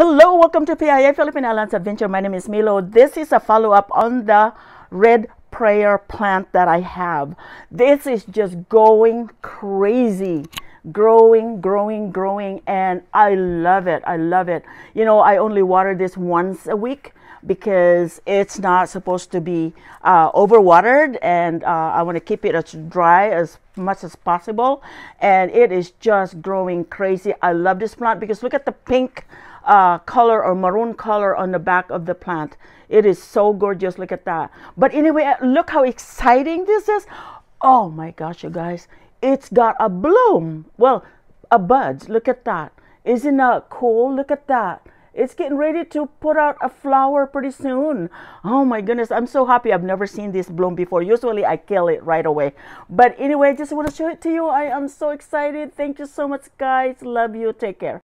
Hello, welcome to PIA Philippine Islands Adventure. My name is Milo. This is a follow-up on the red prayer plant that I have. This is just going crazy. Growing, growing, growing, and I love it. I love it. You know, I only water this once a week because it's not supposed to be uh, overwatered and uh, I want to keep it as dry as much as possible and it is just growing crazy. I love this plant because look at the pink uh, color or maroon color on the back of the plant. It is so gorgeous. Look at that. But anyway, uh, look how exciting this is. Oh my gosh, you guys. It's got a bloom. Well, a bud. Look at that. Isn't that cool? Look at that. It's getting ready to put out a flower pretty soon. Oh my goodness, I'm so happy. I've never seen this bloom before. Usually I kill it right away. But anyway, I just want to show it to you. I am so excited. Thank you so much, guys. Love you. Take care.